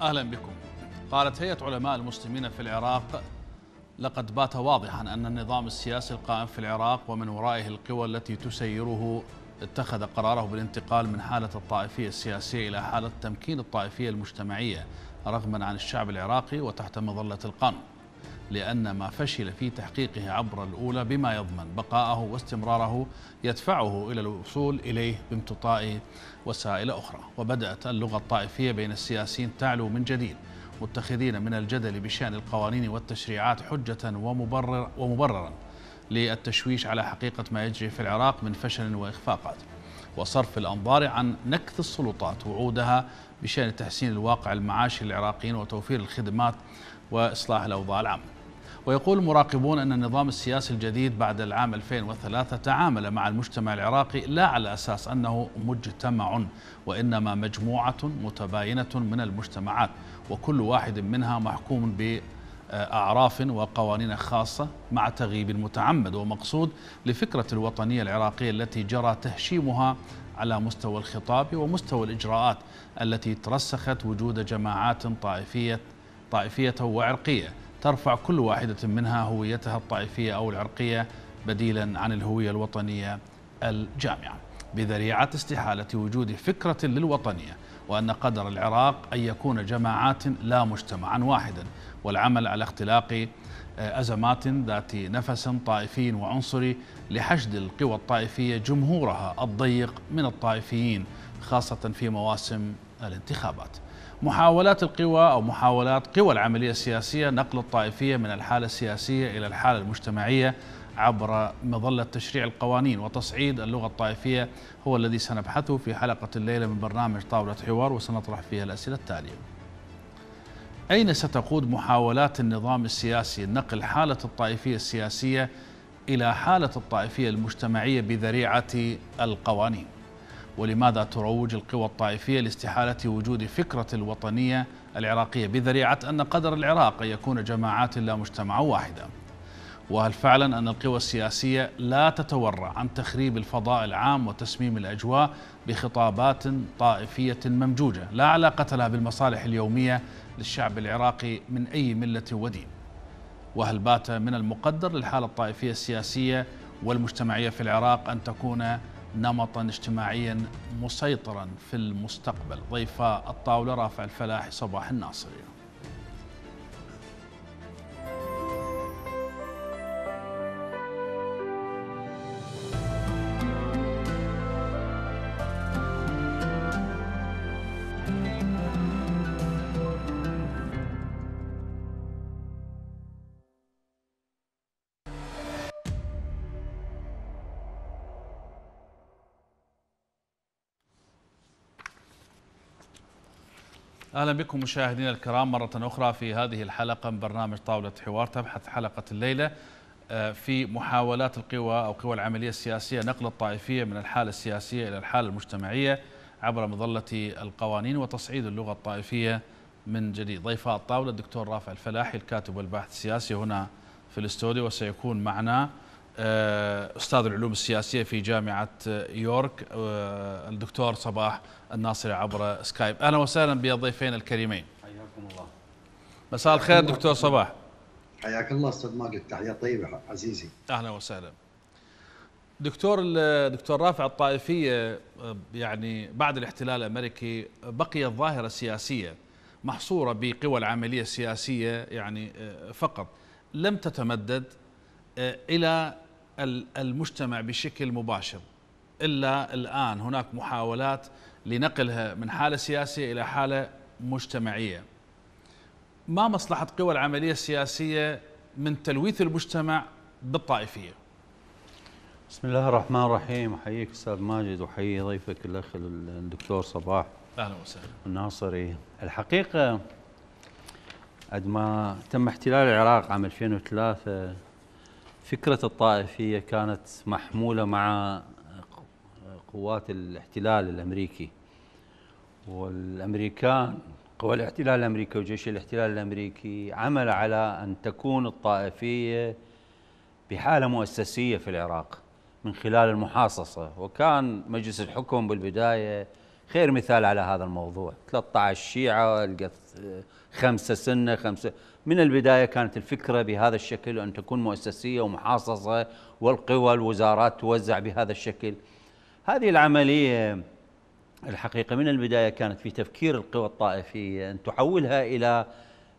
أهلا بكم قالت هيئة علماء المسلمين في العراق لقد بات واضحا أن النظام السياسي القائم في العراق ومن ورائه القوى التي تسيره اتخذ قراره بالانتقال من حالة الطائفية السياسية إلى حالة تمكين الطائفية المجتمعية رغما عن الشعب العراقي وتحت مظلة القانون لأن ما فشل في تحقيقه عبر الأولى بما يضمن بقاءه واستمراره يدفعه إلى الوصول إليه بامتطاء وسائل أخرى وبدأت اللغة الطائفية بين السياسيين تعلو من جديد متخذين من الجدل بشأن القوانين والتشريعات حجة ومبرر ومبررا للتشويش على حقيقة ما يجري في العراق من فشل وإخفاقات وصرف الأنظار عن نكث السلطات وعودها بشأن تحسين الواقع المعاشي للعراقيين وتوفير الخدمات وإصلاح الأوضاع العامة ويقول المراقبون أن النظام السياسي الجديد بعد العام 2003 تعامل مع المجتمع العراقي لا على أساس أنه مجتمع وإنما مجموعة متباينة من المجتمعات وكل واحد منها محكوم ب أعراف وقوانين خاصة مع تغييب متعمد ومقصود لفكرة الوطنية العراقية التي جرى تهشيمها على مستوى الخطاب ومستوى الإجراءات التي ترسخت وجود جماعات طائفية طائفية وعرقية ترفع كل واحدة منها هويتها الطائفية أو العرقية بديلا عن الهوية الوطنية الجامعة بذريعة استحالة وجود فكرة للوطنية وأن قدر العراق أن يكون جماعات لا مجتمعا واحدا والعمل على اختلاق آه، أزمات ذات نفس طائفي وعنصري لحشد القوى الطائفية جمهورها الضيق من الطائفيين خاصة في مواسم الانتخابات محاولات القوى أو محاولات قوى العملية السياسية نقل الطائفية من الحالة السياسية إلى الحالة المجتمعية عبر مظلة تشريع القوانين وتصعيد اللغة الطائفية هو الذي سنبحثه في حلقة الليلة من برنامج طاولة حوار وسنطرح فيها الأسئلة التالية أين ستقود محاولات النظام السياسي نقل حالة الطائفية السياسية إلى حالة الطائفية المجتمعية بذريعة القوانين ولماذا تروج القوى الطائفية لاستحالة وجود فكرة الوطنية العراقية بذريعة أن قدر العراق أن يكون جماعات لا مجتمع واحدة وهل فعلا أن القوى السياسية لا تتورع عن تخريب الفضاء العام وتسميم الأجواء بخطابات طائفية ممجوجة لا علاقة لها بالمصالح اليومية للشعب العراقي من أي ملة ودين وهل بات من المقدر للحالة الطائفية السياسية والمجتمعية في العراق أن تكون نمطا اجتماعيا مسيطرا في المستقبل ضيف الطاولة رافع الفلاحي صباح الناصري اهلا بكم مشاهدينا الكرام مره اخرى في هذه الحلقه من برنامج طاوله حوار تبحث حلقه الليله آه، في محاولات القوى او قوى العمليه السياسيه نقل الطائفيه من الحاله السياسيه الى الحاله المجتمعيه عبر مظله القوانين وتصعيد اللغه الطائفيه من جديد ضيفاء الطاوله الدكتور رافع الفلاحي الكاتب والباحث السياسي هنا في الاستوديو وسيكون معنا آه، استاذ العلوم السياسيه في جامعه آه، يورك آه، الدكتور صباح الناصري عبر سكايب اهلا وسهلا بضيفين الكريمين حياكم الله مساء الخير دكتور صباح حياك الله استاذ ماجد تحيه طيبه عزيزي اهلا وسهلا دكتور الدكتور رافع الطائفيه يعني بعد الاحتلال الامريكي بقيت ظاهره سياسيه محصوره بقوى العمليه السياسيه يعني فقط لم تتمدد الى المجتمع بشكل مباشر الا الان هناك محاولات لنقلها من حاله سياسيه الى حاله مجتمعيه. ما مصلحه قوى العمليه السياسيه من تلويث المجتمع بالطائفيه؟ بسم الله الرحمن الرحيم احييك استاذ ماجد واحيي ضيفك الاخ الدكتور صباح اهلا وسهلا الناصري الحقيقه عندما تم احتلال العراق عام 2003 فكرة الطائفية كانت محمولة مع قوات الاحتلال الأمريكي والأمريكان قوى الاحتلال الأمريكي وجيش الاحتلال الأمريكي عمل على أن تكون الطائفية بحالة مؤسسية في العراق من خلال المحاصصة وكان مجلس الحكم بالبداية خير مثال على هذا الموضوع 13 شيعة خمسة سنة خمسة من البداية كانت الفكرة بهذا الشكل أن تكون مؤسسية ومحاصصة والقوى الوزارات توزع بهذا الشكل هذه العملية الحقيقة من البداية كانت في تفكير القوى الطائفية أن تحولها إلى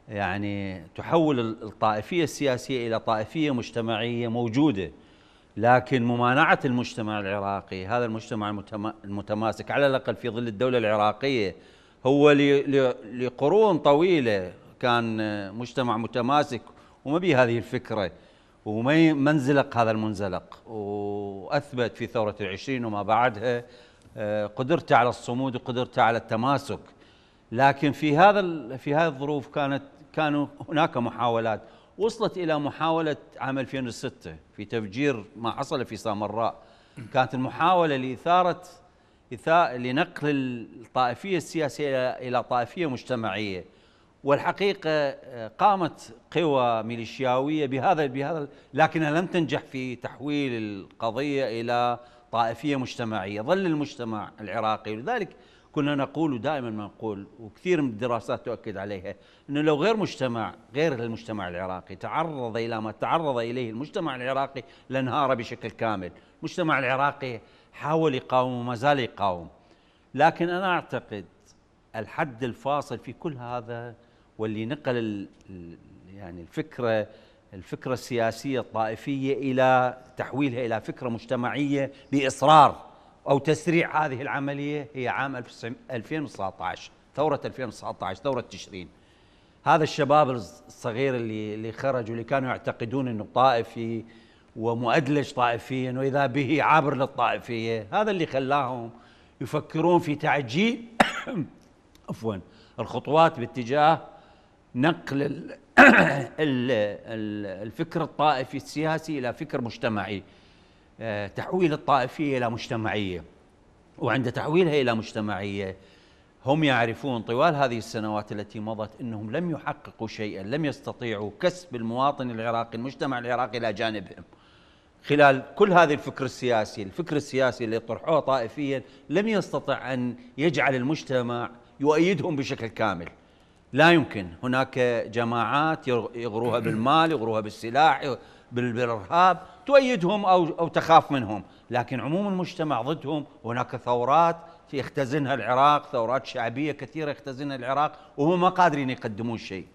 يعني تحول الطائفية السياسية إلى طائفية مجتمعية موجودة لكن ممانعة المجتمع العراقي هذا المجتمع المتماسك على الأقل في ظل الدولة العراقية هو لقرون طويلة كان مجتمع متماسك وما به هذه الفكره وما منزلق هذا المنزلق واثبت في ثوره العشرين وما بعدها آه، قدرته على الصمود وقدرته على التماسك لكن في هذا في هذه الظروف كانت كانوا هناك محاولات وصلت الى محاوله عام 2006 في تفجير ما حصل في سامراء كانت المحاوله لاثاره لنقل الطائفيه السياسيه الى طائفيه مجتمعيه والحقيقة آه، قامت قوى ميليشياوية بهذا بهذا لكنها لم تنجح في تحويل القضية إلى طائفية مجتمعية ظل المجتمع العراقي لذلك كنا نقول دائما ما نقول وكثير من الدراسات تؤكد عليها انه لو غير مجتمع غير المجتمع العراقي تعرض الى ما تعرض اليه المجتمع العراقي لانهار بشكل كامل، المجتمع العراقي حاول يقاوم وما زال يقاوم لكن انا اعتقد الحد الفاصل في كل هذا واللي نقل الـ يعني الفكره الفكره السياسيه الطائفيه الى تحويلها الى فكره مجتمعيه باصرار او تسريع هذه العمليه هي عام 2019 ثوره 2019 ثوره تشرين هذا الشباب الصغير اللي اللي خرج واللي كانوا يعتقدون انه طائفي ومؤدلج طائفيا واذا به عابر للطائفيه هذا اللي خلاهم يفكرون في تعجيل عفوا الخطوات باتجاه نقل الفكر الطائفي السياسي إلى فكر مجتمعي آه، تحويل الطائفية إلى مجتمعية وعند تحويلها إلى مجتمعية هم يعرفون طوال هذه السنوات التي مضت انهم لم يحققوا شيئا، لم يستطيعوا كسب المواطن العراقي، المجتمع العراقي الى جانبهم. خلال كل هذه الفكر السياسي، الفكر السياسي اللي طرحوه طائفيا لم يستطع ان يجعل المجتمع يؤيدهم بشكل كامل. لا يمكن هناك جماعات يغروها بالمال يغروها بالسلاح بالارهاب تؤيدهم او او تخاف منهم لكن عموم المجتمع ضدهم هناك ثورات في يختزنها العراق ثورات شعبيه كثيره يختزنها العراق وهم ما قادرين يقدمون شيء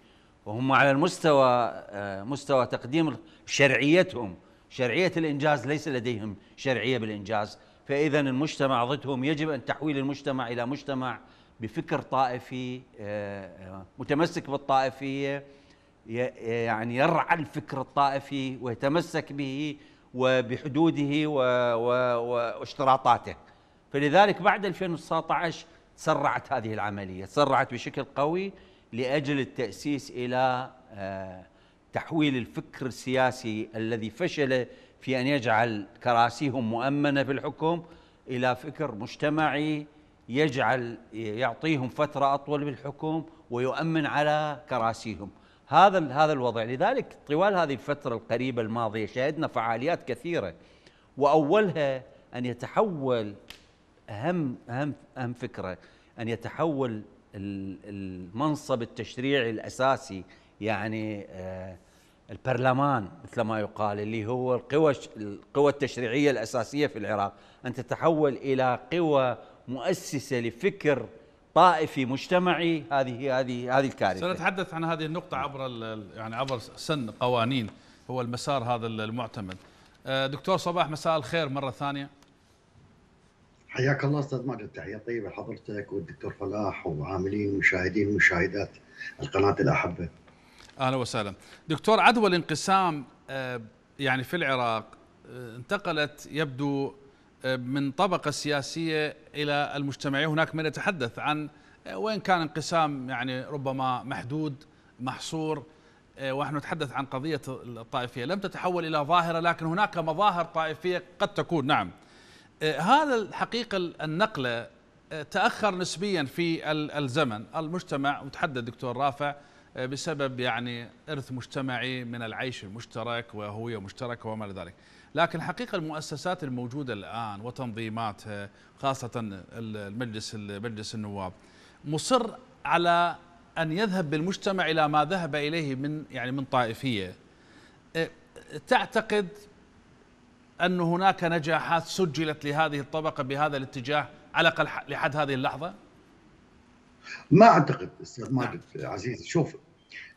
وهم على المستوى آه، مستوى تقديم شرعيتهم شرعيه الانجاز ليس لديهم شرعيه بالانجاز فاذا المجتمع ضدهم يجب ان تحويل المجتمع الى مجتمع بفكر طائفي آه، آه، متمسك بالطائفيه يعني يرعى الفكر الطائفي ويتمسك به وبحدوده واشتراطاته فلذلك بعد 2019 تسرعت هذه العمليه تسرعت بشكل قوي لاجل التاسيس الى آه، تحويل الفكر السياسي الذي فشل في ان يجعل كراسيهم مؤمنه في الحكم الى فكر مجتمعي يجعل يعطيهم فتره اطول بالحكم ويؤمن على كراسيهم هذا هذا الوضع لذلك طوال هذه الفتره القريبه الماضيه شهدنا فعاليات كثيره واولها ان يتحول اهم اهم اهم فكره ان يتحول المنصب التشريعي الاساسي يعني آه، البرلمان مثل ما يقال اللي هو القوى القوى التشريعيه الاساسيه في العراق ان تتحول الى قوى مؤسسه لفكر طائفي مجتمعي هذه هذه هذه الكارثه سنتحدث عن هذه النقطه عبر يعني عبر سن قوانين هو المسار هذا المعتمد آه، دكتور صباح مساء الخير مره ثانيه حياك الله استاذ ماجد تحيه طيبه لحضرتك والدكتور فلاح وعاملين المشاهدين ومشاهدات القناه الاحبه اهلا وسهلا دكتور عدوى الانقسام آه، يعني في العراق آه، انتقلت يبدو من طبقة سياسية إلى المجتمعية هناك من يتحدث عن آه، وين كان انقسام يعني ربما محدود محصور آه، ونحن نتحدث عن قضية الطائفية لم تتحول إلى ظاهرة لكن هناك مظاهر طائفية قد تكون نعم آه، هذا الحقيقة النقلة تأخر نسبيا في الزمن المجتمع وتحدث دكتور رافع بسبب يعني إرث مجتمعي من العيش المشترك وهوية مشتركة وما إلى ذلك لكن حقيقة المؤسسات الموجودة الآن وتنظيماتها خاصة المجلس مجلس النواب مصر على أن يذهب بالمجتمع إلى ما ذهب إليه من يعني من طائفية إيه، تعتقد أن هناك نجاحات سجلت لهذه الطبقة بهذا الاتجاه على الأقل لحد هذه اللحظة؟ ما أعتقد أستاذ نعم. ماجد عزيزي شوف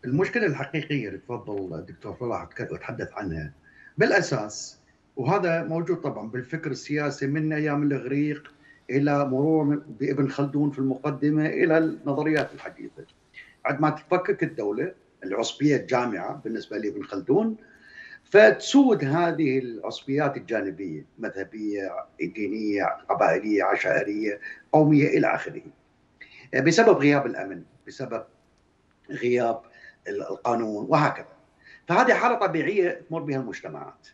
المشكلة الحقيقية اللي تفضل دكتور فلاح تحدث عنها بالأساس وهذا موجود طبعا بالفكر السياسي من ايام الاغريق الى مرور بابن خلدون في المقدمه الى النظريات الحديثه. ما تتفكك الدوله العصبيه الجامعه بالنسبه لابن خلدون فتسود هذه العصبيات الجانبيه مذهبيه، دينيه، قبائليه، عشائريه، قوميه الى اخره. بسبب غياب الامن، بسبب غياب القانون وهكذا. فهذه حاله طبيعيه تمر بها المجتمعات.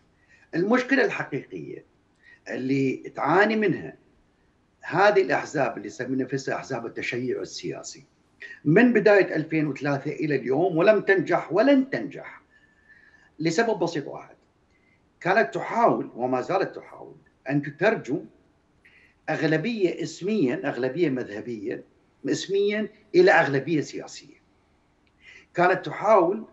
المشكله الحقيقيه اللي تعاني منها هذه الاحزاب اللي سمينا نفسها احزاب التشيع السياسي من بدايه 2003 الى اليوم ولم تنجح ولن تنجح لسبب بسيط واحد كانت تحاول وما زالت تحاول ان تترجم اغلبيه اسميا اغلبيه مذهبيه اسميا الى اغلبيه سياسيه كانت تحاول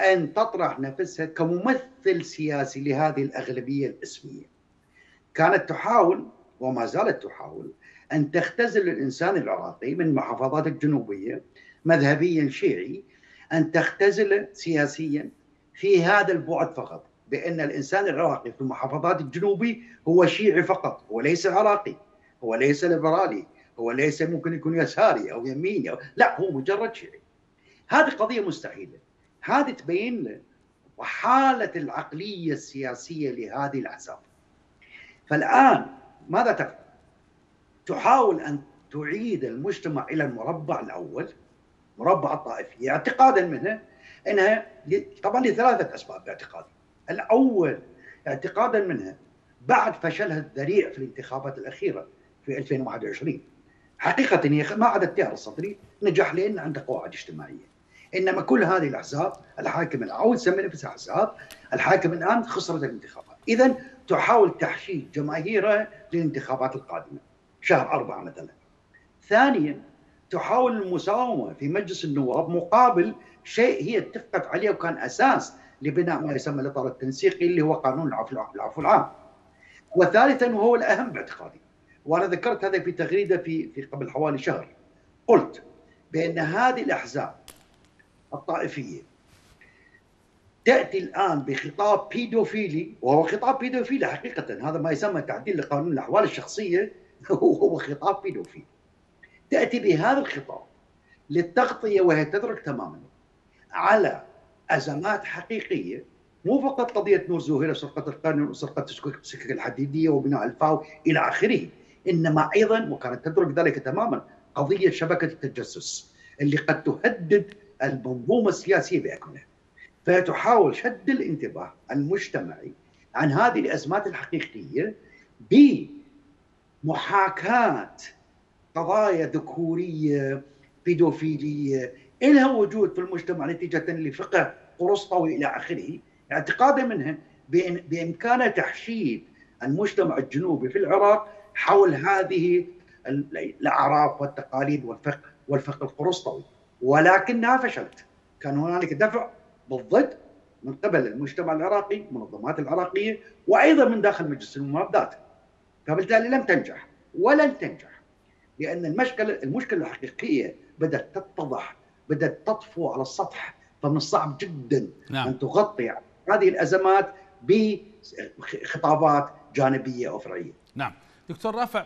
أن تطرح نفسها كممثل سياسي لهذه الأغلبية الاسمية كانت تحاول وما زالت تحاول أن تختزل الإنسان العراقي من محافظات الجنوبية مذهبيا شيعي أن تختزل سياسيا في هذا البعد فقط بأن الإنسان العراقي في المحافظات الجنوبي هو شيعي فقط هو ليس عراقي هو ليس ليبرالي هو ليس ممكن يكون يساري أو يميني أو لا هو مجرد شيعي هذه قضية مستحيلة هذه تبين وحالة العقلية السياسية لهذه الأحزاب فالآن ماذا تفعل؟ تحاول أن تعيد المجتمع إلى المربع الأول مربع الطائفية اعتقادا منه أنها طبعا لثلاثة أسباب باعتقادي الأول اعتقادا منها بعد فشلها الذريع في الانتخابات الأخيرة في 2021 حقيقة هي ما عدا التيار الصدري نجح لأن عنده قواعد اجتماعية انما كل هذه الاحزاب الحاكم العود سمي نفسه احزاب الحاكم الان خسرت الانتخابات اذا تحاول تحشيد جماهيرها للانتخابات القادمه شهر أربعة مثلا ثانيا تحاول المساومة في مجلس النواب مقابل شيء هي اتفقت عليه وكان أساس لبناء ما يسمى الإطار التنسيقي اللي هو قانون العفو العام وثالثا وهو الأهم باعتقادي وأنا ذكرت هذا في تغريدة في, في قبل حوالي شهر قلت بأن هذه الأحزاب الطائفيه تاتي الان بخطاب بيدوفيلي وهو خطاب بيدوفيلي حقيقه هذا ما يسمى تعديل لقانون الاحوال الشخصيه هو خطاب بيدوفيلي تاتي بهذا الخطاب للتغطيه وهي تدرك تماما على ازمات حقيقيه مو فقط قضيه نور زهير سرقه القانون وسرقه السكك الحديديه وبناء الفاو الى اخره انما ايضا وكانت تدرك ذلك تماما قضيه شبكه التجسس اللي قد تهدد المنظومة السياسية بأكملها فهي تحاول شد الانتباه المجتمعي عن هذه الأزمات الحقيقية بمحاكاة قضايا ذكورية بيدوفيلية إلها وجود في المجتمع نتيجة لفقه قرسطوي إلى آخره اعتقادا منها بإن بإمكانه تحشيد المجتمع الجنوبي في العراق حول هذه الاعراف والتقاليد والفقه والفقه القرسطوي ولكنها فشلت كان هنالك دفع بالضد من قبل المجتمع العراقي المنظمات العراقية وأيضا من داخل مجلس ذاته فبالتالي لم تنجح ولن تنجح لأن المشكلة المشكلة الحقيقية بدأت تتضح بدأت تطفو على السطح فمن الصعب جدا نعم. أن تغطي هذه الأزمات بخطابات جانبية أو فرعية نعم دكتور رافع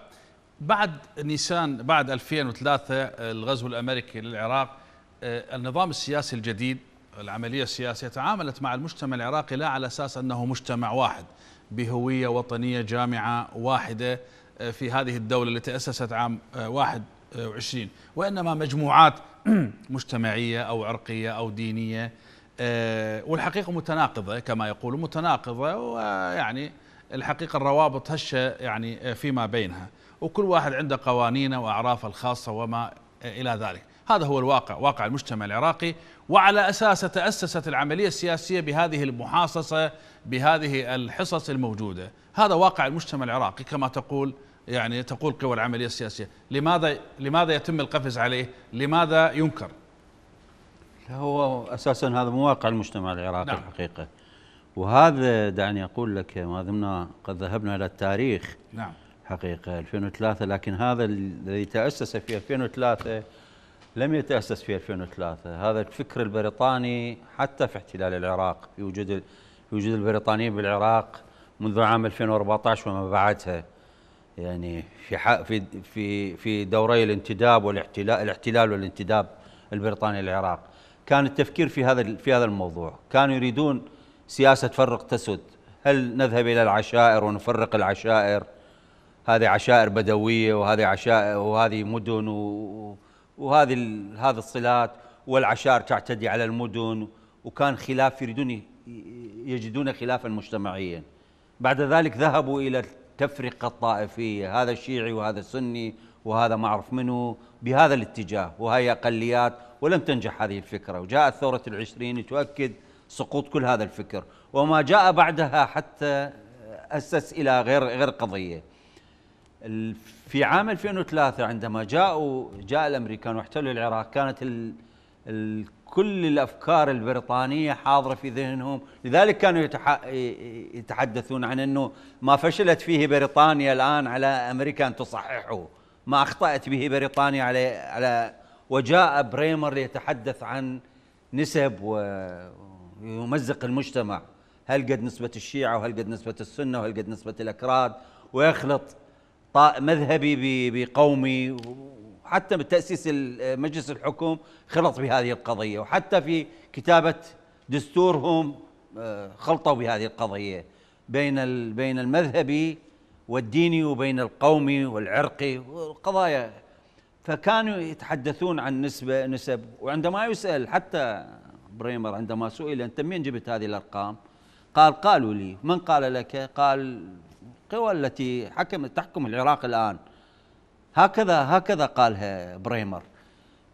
بعد نيسان بعد 2003 الغزو الأمريكي للعراق آه، النظام السياسي الجديد العملية السياسية تعاملت مع المجتمع العراقي لا على أساس أنه مجتمع واحد بهوية وطنية جامعة واحدة آه، في هذه الدولة التي تأسست عام 21 آه، وإنما مجموعات مجتمعية أو عرقية أو دينية والحقيقة متناقضة كما يقول متناقضة ويعني الحقيقة الروابط هشة يعني فيما بينها وكل واحد عنده قوانينه وأعرافه الخاصة وما إلى ذلك هذا هو الواقع واقع المجتمع العراقي وعلى أساسه تأسست العملية السياسية بهذه المحاصصة بهذه الحصص الموجودة هذا واقع المجتمع العراقي كما تقول يعني تقول قوى العملية السياسية لماذا لماذا يتم القفز عليه لماذا ينكر هو أساسا هذا مو واقع المجتمع العراقي نعم. الحقيقة وهذا دعني أقول لك ما دمنا قد ذهبنا إلى التاريخ نعم حقيقة 2003 لكن هذا الذي تأسس في 2003 لم يتأسس في 2003 هذا الفكر البريطاني حتى في احتلال العراق في وجود في وجود البريطانيين بالعراق منذ عام 2014 وما بعدها يعني في في في في دوري الانتداب والاحتلال الاحتلال والانتداب البريطاني للعراق كان التفكير في هذا في هذا الموضوع كانوا يريدون سياسه فرق تسد هل نذهب الى العشائر ونفرق العشائر هذه عشائر بدويه وهذه عشائر وهذه مدن و وهذه هذه الصلات والعشائر تعتدي على المدن وكان خلاف يريدون يجدون خلافا مجتمعيا بعد ذلك ذهبوا الى التفرقه الطائفيه هذا الشيعي وهذا السني وهذا ما اعرف منه بهذا الاتجاه وهي اقليات ولم تنجح هذه الفكره وجاءت ثوره العشرين تؤكد سقوط كل هذا الفكر وما جاء بعدها حتى اسس الى غير غير قضيه في عام 2003 عندما جاءوا جاء الامريكان واحتلوا العراق كانت ال ال كل الافكار البريطانيه حاضره في ذهنهم، لذلك كانوا يتحدثون عن انه ما فشلت فيه بريطانيا الان على امريكا ان تصححه، ما اخطات به بريطانيا على على وجاء بريمر ليتحدث عن نسب ويمزق المجتمع، هل قد نسبه الشيعه وهل قد نسبه السنه وهل قد نسبه الاكراد ويخلط مذهبي بقومي حتى بتأسيس مجلس الحكم خلط بهذه القضية وحتى في كتابة دستورهم آه، خلطوا بهذه القضية بين بين المذهبي والديني وبين القومي والعرقي والقضايا فكانوا يتحدثون عن نسبة نسب وعندما يسأل حتى بريمر عندما سئل أنت منين جبت هذه الأرقام قال قالوا لي من قال لك قال القوى التي حكم تحكم العراق الآن هكذا هكذا قالها بريمر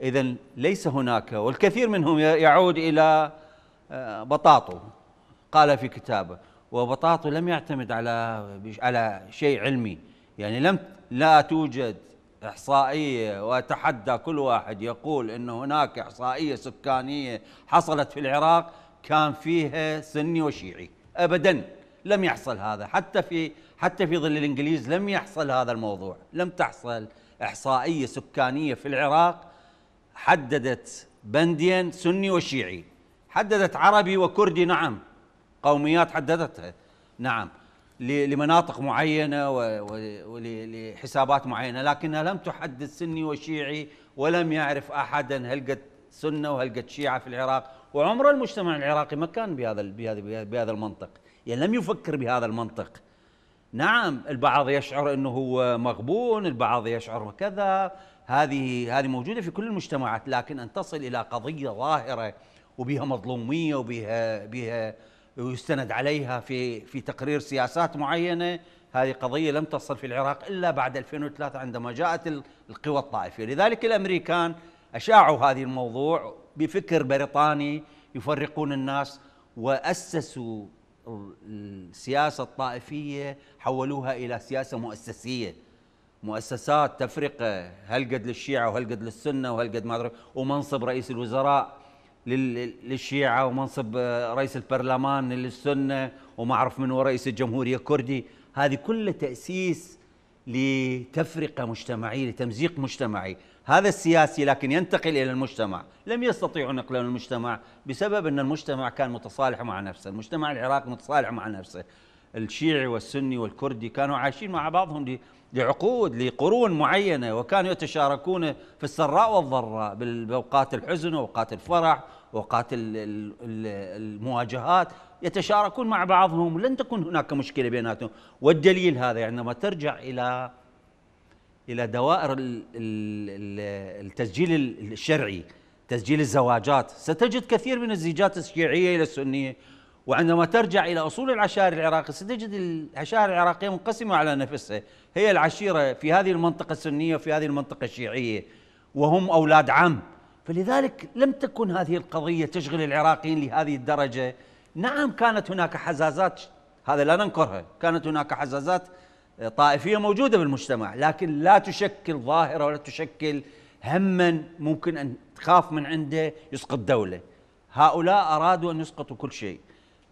إذا ليس هناك والكثير منهم يعود إلى آه، بطاطو قال في كتابه وبطاطو لم يعتمد على على شيء علمي يعني لم لا توجد إحصائية وأتحدى كل واحد يقول أن هناك إحصائية سكانية حصلت في العراق كان فيها سني وشيعي أبدا لم يحصل هذا حتى في حتى في ظل الإنجليز لم يحصل هذا الموضوع لم تحصل إحصائية سكانية في العراق حددت بنديا سني وشيعي حددت عربي وكردي نعم قوميات حددتها نعم لمناطق معينة ولحسابات معينة لكنها لم تحدد سني وشيعي ولم يعرف أحدا هل قد سنة وهل قد شيعة في العراق وعمر المجتمع العراقي ما كان بهذا بهذا بهذا المنطق يعني لم يفكر بهذا المنطق نعم البعض يشعر انه هو مغبون البعض يشعر كذا هذه هذه موجوده في كل المجتمعات لكن ان تصل الى قضيه ظاهره وبها مظلوميه وبها بها ويستند عليها في في تقرير سياسات معينه هذه قضيه لم تصل في العراق الا بعد 2003 عندما جاءت القوى الطائفيه لذلك الامريكان اشاعوا هذا الموضوع بفكر بريطاني يفرقون الناس واسسوا السياسه الطائفيه حولوها الى سياسه مؤسسيه مؤسسات تفرقه هلقد للشيعه وهلقد للسنه وهلقد ما ادري ومنصب رئيس الوزراء للشيعه ومنصب رئيس البرلمان للسنه وما اعرف من هو رئيس الجمهوريه الكردي هذه كلها تاسيس لتفرقه مجتمعيه لتمزيق مجتمعي هذا السياسي لكن ينتقل إلى المجتمع لم يستطيعوا نقله المجتمع بسبب أن المجتمع كان متصالح مع نفسه المجتمع العراقي متصالح مع نفسه الشيعي والسني والكردي كانوا عايشين مع بعضهم لعقود لقرون معينة وكانوا يتشاركون في السراء والضراء بأوقات الحزن وأوقات الفرح وأوقات المواجهات يتشاركون مع بعضهم لن تكون هناك مشكلة بيناتهم والدليل هذا عندما يعني ترجع إلى الى دوائر التسجيل الشرعي تسجيل الزواجات ستجد كثير من الزيجات الشيعيه الى السنيه وعندما ترجع الى اصول العشائر العراقيه ستجد العشائر العراقيه منقسمه على نفسها هي العشيره في هذه المنطقه السنيه وفي هذه المنطقه الشيعيه وهم اولاد عم فلذلك لم تكن هذه القضيه تشغل العراقيين لهذه الدرجه نعم كانت هناك حزازات هذا لا ننكرها كانت هناك حزازات طائفية موجودة بالمجتمع لكن لا تشكل ظاهرة ولا تشكل هما ممكن أن تخاف من عنده يسقط دولة هؤلاء أرادوا أن يسقطوا كل شيء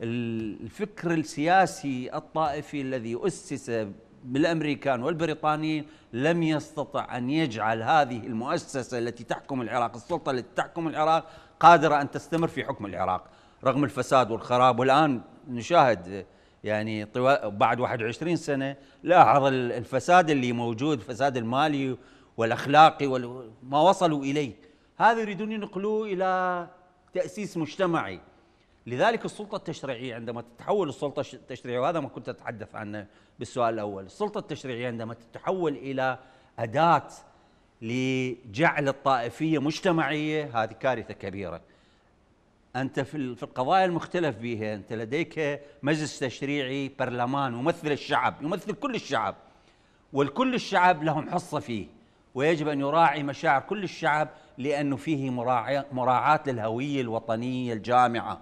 الفكر السياسي الطائفي الذي أسس بالامريكان والبريطانيين لم يستطع ان يجعل هذه المؤسسه التي تحكم العراق، السلطه التي تحكم العراق قادره ان تستمر في حكم العراق، رغم الفساد والخراب والان نشاهد يعني بعد 21 سنه لاحظ الفساد اللي موجود الفساد المالي والاخلاقي وما وصلوا اليه هذا يريدون ينقلوه الى تاسيس مجتمعي لذلك السلطه التشريعيه عندما تتحول السلطه التشريعيه وهذا ما كنت اتحدث عنه بالسؤال الاول السلطه التشريعيه عندما تتحول الى اداه لجعل الطائفيه مجتمعيه هذه كارثه كبيره انت في في القضايا المختلف بها انت لديك مجلس تشريعي برلمان يمثل الشعب يمثل كل الشعب والكل الشعب لهم حصه فيه ويجب ان يراعي مشاعر كل الشعب لانه فيه مراعاه للهويه الوطنيه الجامعه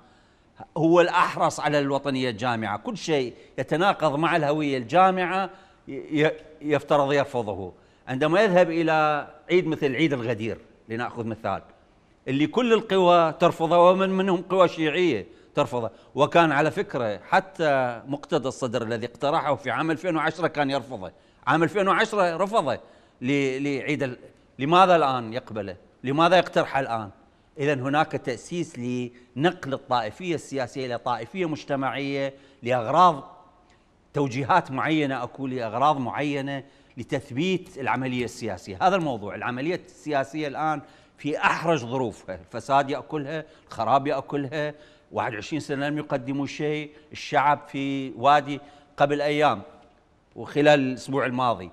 هو الاحرص على الوطنيه الجامعه كل شيء يتناقض مع الهويه الجامعه يفترض يرفضه عندما يذهب الى عيد مثل عيد الغدير لناخذ مثال اللي كل القوى ترفضه ومن منهم قوى شيعية ترفضه وكان على فكرة حتى مقتدى الصدر الذي اقترحه في عام 2010 كان يرفضه عام 2010 رفضه لعيد لماذا الآن يقبله لماذا يقترحه الآن إذا هناك تأسيس لنقل الطائفية السياسية إلى طائفية مجتمعية لأغراض توجيهات معينة أكو لأغراض معينة لتثبيت العملية السياسية هذا الموضوع العملية السياسية الآن في احرج ظروفها، الفساد ياكلها، الخراب ياكلها، 21 سنه لم يقدموا شيء، الشعب في وادي قبل ايام وخلال الاسبوع الماضي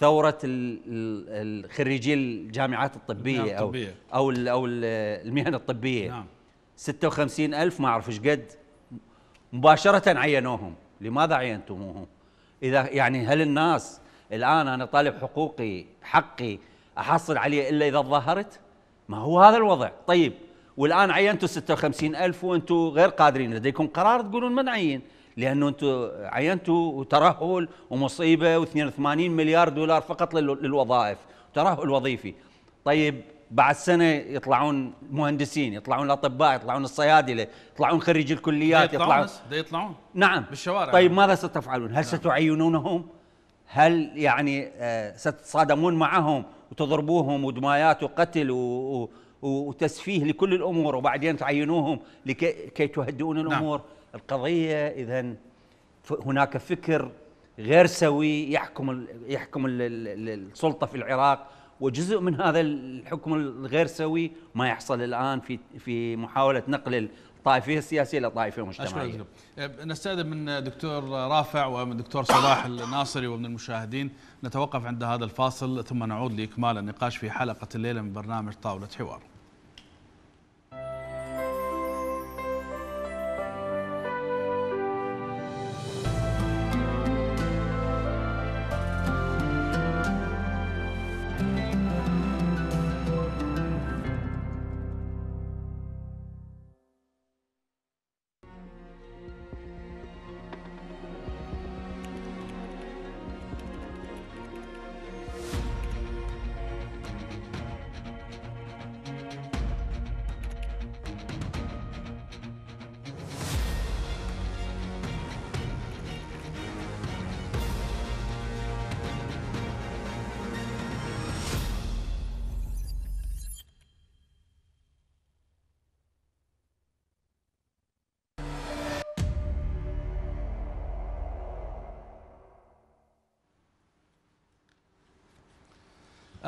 ثوره خريجي الجامعات الطبيه نعم او او او المهن الطبيه نعم 56 ألف ما أعرف إيش قد مباشرة عينوهم لماذا عينتموهم إذا يعني هل الناس الآن أنا طالب حقوقي حقي احصل عليه الا اذا تظاهرت ما هو هذا الوضع طيب والان عينتوا 56000 وانتم غير قادرين لديكم قرار تقولون من عين لانه انتم عينتوا وترهل ومصيبه و82 مليار دولار فقط للوظائف ترهل وظيفي طيب بعد سنه يطلعون مهندسين يطلعون الاطباء يطلعون الصيادله يطلعون خريج الكليات يطلعون دي يطلعون نعم بالشوارع طيب ماذا ستفعلون هل نعم. ستعينونهم هل يعني آه ستتصادمون معهم وتضربوهم ودمايات وقتل و... وتسفيه لكل الامور وبعدين تعينوهم لكي كي تهدئون نعم. الامور نعم. القضيه اذا هناك فكر غير سوي يحكم يحكم السلطه في العراق وجزء من هذا الحكم الغير سوي ما يحصل الان في في محاوله نقل الطائفيه السياسيه الى طائفيه مجتمعيه. أه، نستاذن من دكتور رافع ومن دكتور صلاح الناصري ومن المشاهدين نتوقف عند هذا الفاصل ثم نعود لاكمال النقاش في حلقه الليله من برنامج طاوله حوار.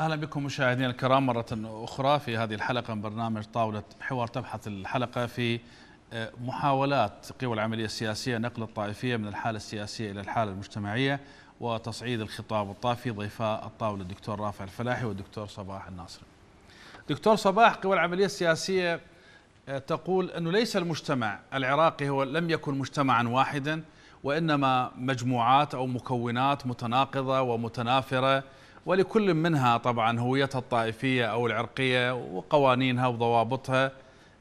اهلا بكم مشاهدينا الكرام مره اخرى في هذه الحلقه من برنامج طاوله حوار تبحث الحلقه في آه، محاولات قوى العمليه السياسيه نقل الطائفيه من الحاله السياسيه الى الحاله المجتمعيه وتصعيد الخطاب الطائفي ضيفاء الطاوله الدكتور رافع الفلاحي والدكتور صباح الناصري. دكتور صباح قوى العمليه السياسيه آه، تقول انه ليس المجتمع العراقي هو لم يكن مجتمعا واحدا وانما مجموعات او مكونات متناقضه ومتنافره ولكل منها طبعا هويتها الطائفية أو العرقية وقوانينها وضوابطها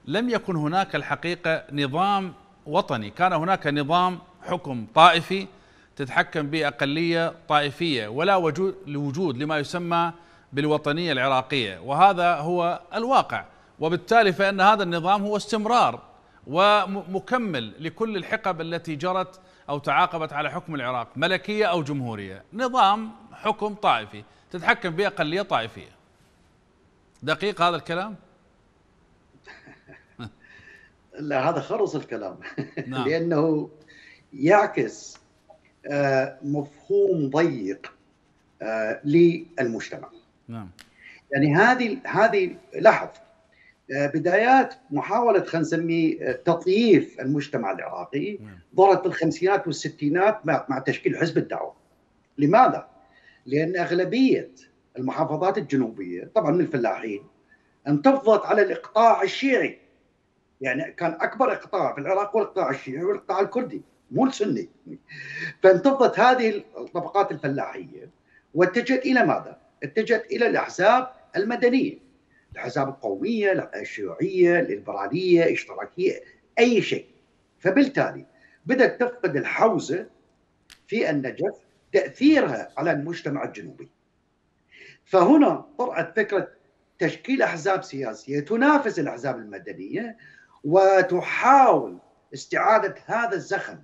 لم يكن هناك الحقيقة نظام وطني كان هناك نظام حكم طائفي تتحكم به أقلية طائفية ولا وجود لوجود لما يسمى بالوطنية العراقية وهذا هو الواقع وبالتالي فإن هذا النظام هو استمرار ومكمل لكل الحقب التي جرت أو تعاقبت على حكم العراق ملكية أو جمهورية نظام حكم طائفي تتحكم باقليه طائفيه دقيق هذا الكلام؟ لا هذا خرص الكلام نعم. لانه يعكس آه، مفهوم ضيق آه، للمجتمع نعم يعني هذه هذه لاحظ آه، بدايات محاولة خلينا نسميه تطييف المجتمع العراقي نعم. ظهرت بالخمسينات والستينات مع تشكيل حزب الدعوة لماذا؟ لان اغلبيه المحافظات الجنوبيه طبعا من الفلاحين انتفضت على الاقطاع الشيعي يعني كان اكبر اقطاع في العراق هو الاقطاع الشيعي والاقطاع الكردي مو السني فانتفضت هذه الطبقات الفلاحيه واتجهت الى ماذا؟ اتجهت الى الاحزاب المدنيه الاحزاب القوميه، الشيوعيه، الليبراليه، الاشتراكيه، اي شيء. فبالتالي بدات تفقد الحوزه في النجف تاثيرها على المجتمع الجنوبي. فهنا طرات فكره تشكيل احزاب سياسيه تنافس الاحزاب المدنيه وتحاول استعاده هذا الزخم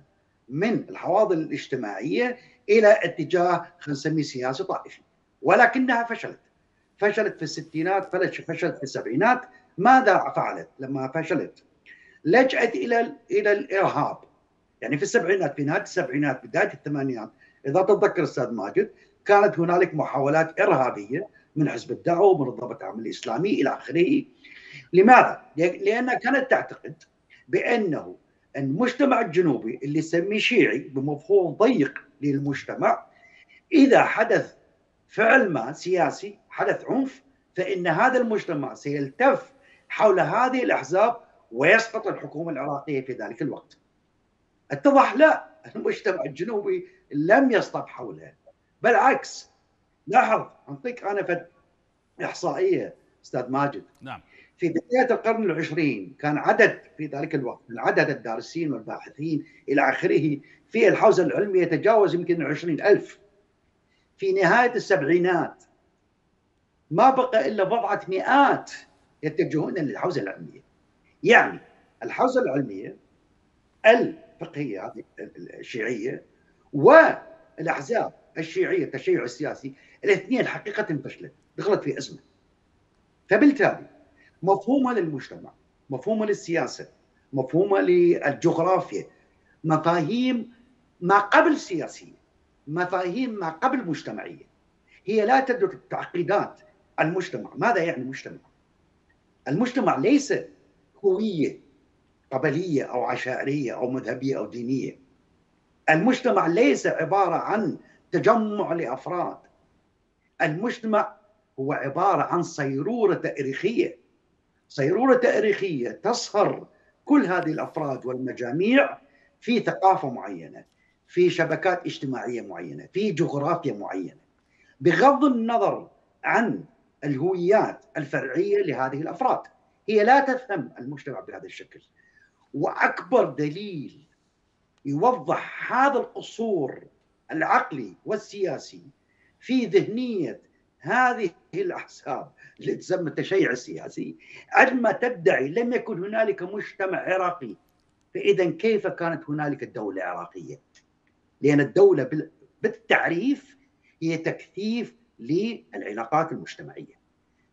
من الحواضن الاجتماعيه الى اتجاه نسميه سياسي طائفي ولكنها فشلت فشلت في الستينات فشلت في السبعينات ماذا فعلت لما فشلت لجأت الى الى الارهاب يعني في السبعينات في نهايه السبعينات بدايه الثمانينات اذا تتذكر استاذ ماجد كانت هنالك محاولات ارهابيه من حزب الدعوه ومن الضبط العام الاسلامي الى اخره. لماذا؟ لانها كانت تعتقد بانه المجتمع الجنوبي اللي نسميه شيعي بمفهوم ضيق للمجتمع اذا حدث فعل ما سياسي حدث عنف فان هذا المجتمع سيلتف حول هذه الاحزاب ويسقط الحكومه العراقيه في ذلك الوقت. اتضح لا المجتمع الجنوبي لم يصطب حولها بالعكس لاحظ أعطيك أنا فد إحصائية أستاذ ماجد نعم في بداية القرن العشرين كان عدد في ذلك الوقت من عدد الدارسين والباحثين إلى آخره في الحوزة العلمية يتجاوز يمكن عشرين ألف في نهاية السبعينات ما بقى إلا بضعة مئات يتجهون للحوزة العلمية يعني الحوزة العلمية الفقهية هذه الشيعية والاحزاب الشيعيه التشيع السياسي الاثنين حقيقه فشلت دخلت في ازمه فبالتالي مفهومها للمجتمع مفهومها للسياسه مفهومها للجغرافيا مفاهيم ما قبل سياسيه مفاهيم ما قبل مجتمعيه هي لا تدرك تعقيدات المجتمع ماذا يعني مجتمع المجتمع ليس هويه قبليه او عشائريه او مذهبيه او دينيه المجتمع ليس عبارة عن تجمع لأفراد المجتمع هو عبارة عن صيرورة تاريخية صيرورة تاريخية تصهر كل هذه الأفراد والمجاميع في ثقافة معينة في شبكات اجتماعية معينة في جغرافيا معينة بغض النظر عن الهويات الفرعية لهذه الأفراد هي لا تفهم المجتمع بهذا الشكل وأكبر دليل يوضح هذا القصور العقلي والسياسي في ذهنيه هذه الاحزاب اللي تسمى التشيع السياسي عندما تدعي لم يكن هنالك مجتمع عراقي فاذا كيف كانت هنالك الدوله العراقيه؟ لان الدوله بالتعريف هي تكثيف للعلاقات المجتمعيه.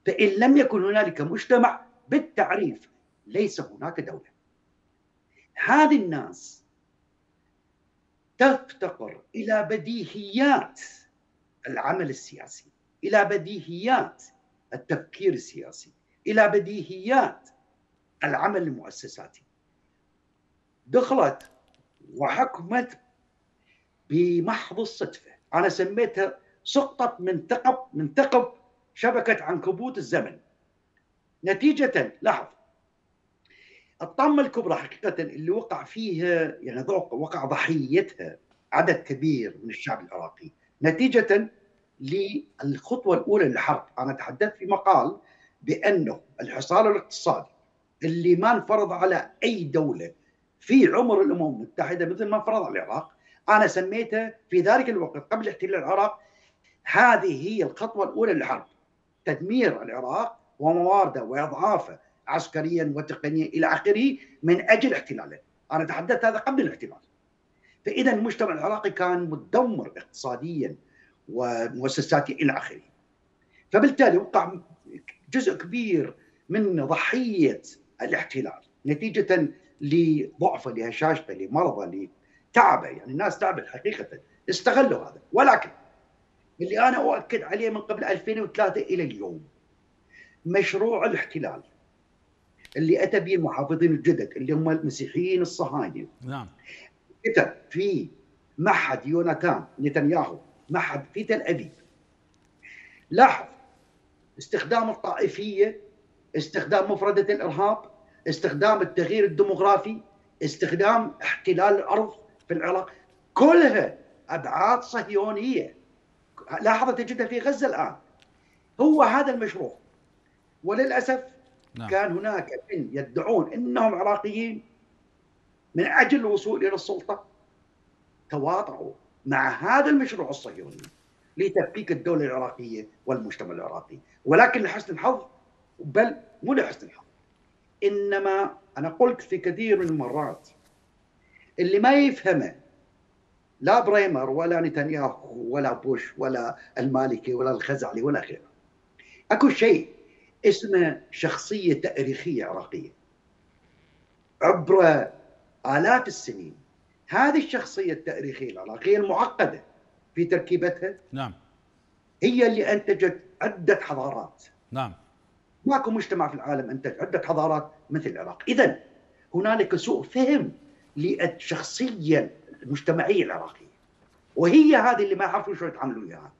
فان لم يكن هنالك مجتمع بالتعريف ليس هناك دوله. هذه الناس تفتقر الى بديهيات العمل السياسي الى بديهيات التفكير السياسي الى بديهيات العمل المؤسساتي دخلت وحكمت بمحض الصدفه انا سميتها سقطت من ثقب من ثقب شبكه عنكبوت الزمن نتيجه لاحظ الطامة الكبرى حقيقة اللي وقع فيها يعني وقع ضحيتها عدد كبير من الشعب العراقي نتيجة للخطوة الأولى للحرب أنا تحدثت في مقال بأنه الحصار الاقتصادي اللي ما انفرض على أي دولة في عمر الأمم المتحدة مثل ما انفرض على العراق أنا سميته في ذلك الوقت قبل احتلال العراق هذه هي الخطوة الأولى للحرب تدمير العراق وموارده وإضعافه عسكريا وتقنيا الى اخره من اجل احتلاله، انا تحدثت هذا قبل الاحتلال. فاذا المجتمع العراقي كان مدمر اقتصاديا ومؤسساتي الى اخره. فبالتالي وقع جزء كبير من ضحيه الاحتلال نتيجه لضعفه لهشاشته لمرضه لتعبه يعني الناس تعبت حقيقه استغلوا هذا ولكن اللي انا اؤكد عليه من قبل 2003 الى اليوم مشروع الاحتلال اللي اتى به المحافظين الجدد اللي هم المسيحيين الصهاينه نعم كتب في معهد يوناتان نتنياهو معهد في تل ابيب لاحظ استخدام الطائفيه استخدام مفرده الارهاب استخدام التغيير الديموغرافي استخدام احتلال الارض في العراق كلها ابعاد صهيونيه لاحظت تجدها في غزه الان هو هذا المشروع وللاسف نعم. كان هناك من يدعون انهم عراقيين من اجل الوصول الى السلطه تواطؤوا مع هذا المشروع الصهيوني لتفكيك الدوله العراقيه والمجتمع العراقي ولكن لحسن الحظ بل مو لحسن الحظ انما انا قلت في كثير من المرات اللي ما يفهمه لا بريمر ولا نتنياهو ولا بوش ولا المالكي ولا الخزعلي ولا غيره اكو شيء اسمه شخصية تاريخية عراقية عبر آلاف السنين هذه الشخصية التاريخية العراقية المعقدة في تركيبتها نعم هي اللي أنتجت عدة حضارات نعم ماكو مجتمع في العالم أنتج عدة حضارات مثل العراق إذا هنالك سوء فهم للشخصية المجتمعية العراقية وهي هذه اللي ما عرفوا شو يتعاملوا وياها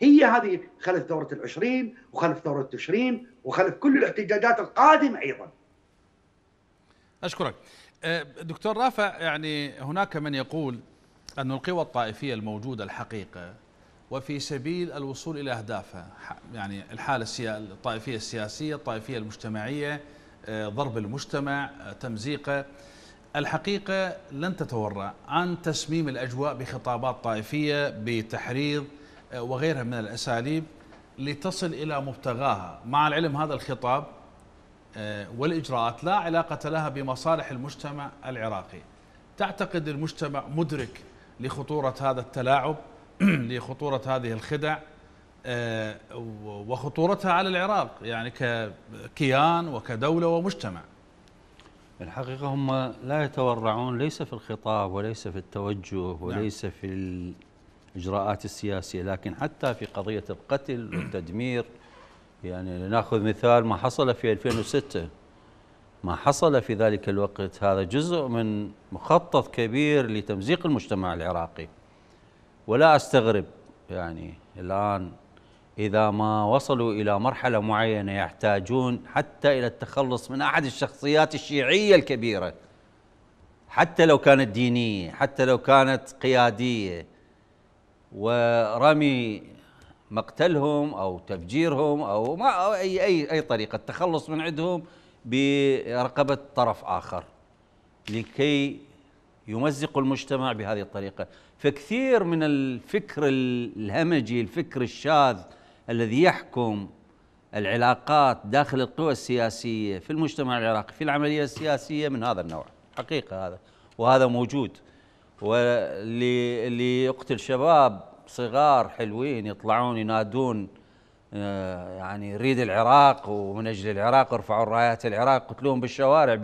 هي هذه خلف ثورة العشرين وخلف ثورة تشرين وخلف كل الاحتجاجات القادمة أيضا أشكرك أه، دكتور رافع يعني هناك من يقول أن القوى الطائفية الموجودة الحقيقة وفي سبيل الوصول إلى أهدافها يعني الحالة الطائفية السياسية الطائفية المجتمعية أه، ضرب المجتمع أه، تمزيقه الحقيقة لن تتورع عن تسميم الأجواء بخطابات طائفية بتحريض وغيرها من الأساليب لتصل إلى مبتغاها مع العلم هذا الخطاب آه، والإجراءات لا علاقة لها بمصالح المجتمع العراقي تعتقد المجتمع مدرك لخطورة هذا التلاعب لخطورة هذه الخدع آه، وخطورتها على العراق يعني ككيان وكدولة ومجتمع الحقيقة هم لا يتورعون ليس في الخطاب وليس في التوجه نعم. وليس في الإجراءات السياسية لكن حتى في قضية القتل والتدمير يعني لنأخذ مثال ما حصل في 2006 ما حصل في ذلك الوقت هذا جزء من مخطط كبير لتمزيق المجتمع العراقي ولا أستغرب يعني الآن إذا ما وصلوا إلى مرحلة معينة يحتاجون حتى إلى التخلص من أحد الشخصيات الشيعية الكبيرة حتى لو كانت دينية حتى لو كانت قيادية ورمي مقتلهم او تفجيرهم او ما أو اي اي اي طريقه التخلص من عندهم برقبه طرف اخر لكي يمزق المجتمع بهذه الطريقه فكثير من الفكر الهمجي الفكر الشاذ الذي يحكم العلاقات داخل القوى السياسيه في المجتمع العراقي في العمليه السياسيه من هذا النوع حقيقه هذا وهذا موجود واللي اللي يقتل شباب صغار حلوين يطلعون ينادون آه، يعني ريد العراق ومن اجل العراق ارفعوا رايات العراق قتلوهم بالشوارع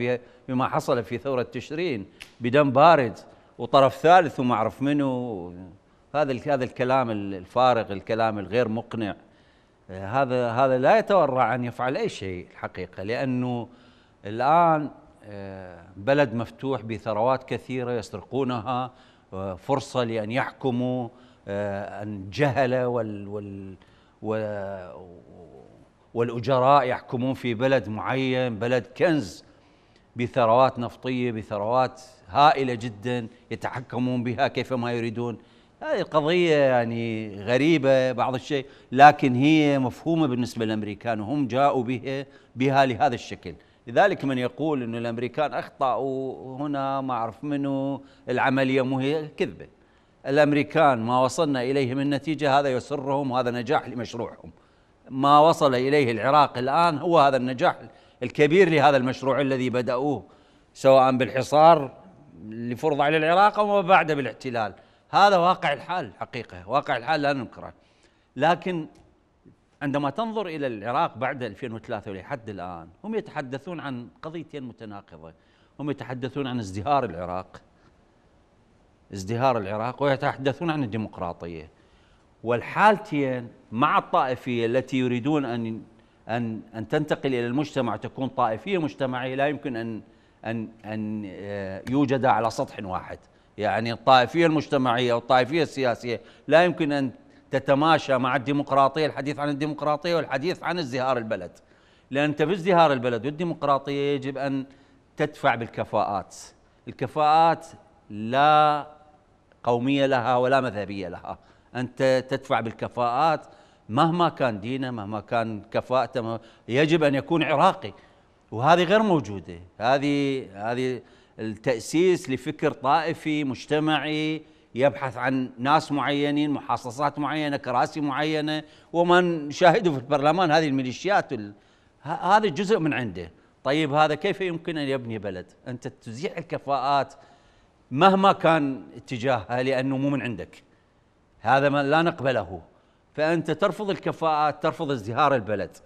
بما حصل في ثوره تشرين بدم بارد وطرف ثالث وما اعرف منو هذا هذا الكلام الفارغ الكلام الغير مقنع آه، هذا هذا لا يتورع ان يفعل اي شيء الحقيقه لانه الان آه، بلد مفتوح بثروات كثيرة يسرقونها آه، فرصة لأن يحكموا الجهلة آه، وال وال والأجراء يحكمون في بلد معين بلد كنز بثروات نفطية بثروات هائلة جدا يتحكمون بها كيفما يريدون هذه قضية يعني غريبة بعض الشيء لكن هي مفهومة بالنسبة للأمريكان وهم جاءوا بها بها لهذا الشكل لذلك من يقول أن الأمريكان أخطأوا هنا ما أعرف منه العملية مو هي كذبة الأمريكان ما وصلنا إليه من نتيجة هذا يسرهم وهذا نجاح لمشروعهم ما وصل إليه العراق الآن هو هذا النجاح الكبير لهذا المشروع الذي بدأوه سواء بالحصار اللي فرض على العراق أو ما بعده بالاحتلال هذا واقع الحال حقيقة واقع الحال لا ننكره لكن عندما تنظر إلى العراق بعد 2003 ولحد الآن هم يتحدثون عن قضيتين متناقضة هم يتحدثون عن ازدهار العراق ازدهار العراق ويتحدثون عن الديمقراطية والحالتين مع الطائفية التي يريدون أن أن أن تنتقل إلى المجتمع تكون طائفية مجتمعية لا يمكن أن أن أن آه، يوجد على سطح واحد يعني الطائفية المجتمعية والطائفية السياسية لا يمكن أن تتماشى مع الديمقراطيه الحديث عن الديمقراطيه والحديث عن ازدهار البلد لان انت في ازدهار البلد والديمقراطيه يجب ان تدفع بالكفاءات الكفاءات لا قوميه لها ولا مذهبيه لها انت تدفع بالكفاءات مهما كان دينه مهما كان كفاءته يجب ان يكون عراقي وهذه غير موجوده هذه هذه التاسيس لفكر طائفي مجتمعي يبحث عن ناس معينين محاصصات معينه كراسي معينه وما نشاهده في البرلمان هذه الميليشيات ال... هذا جزء من عنده طيب هذا كيف يمكن ان يبني بلد انت تزيع الكفاءات مهما كان اتجاهها لانه مو من عندك هذا ما لا نقبله فانت ترفض الكفاءات ترفض ازدهار البلد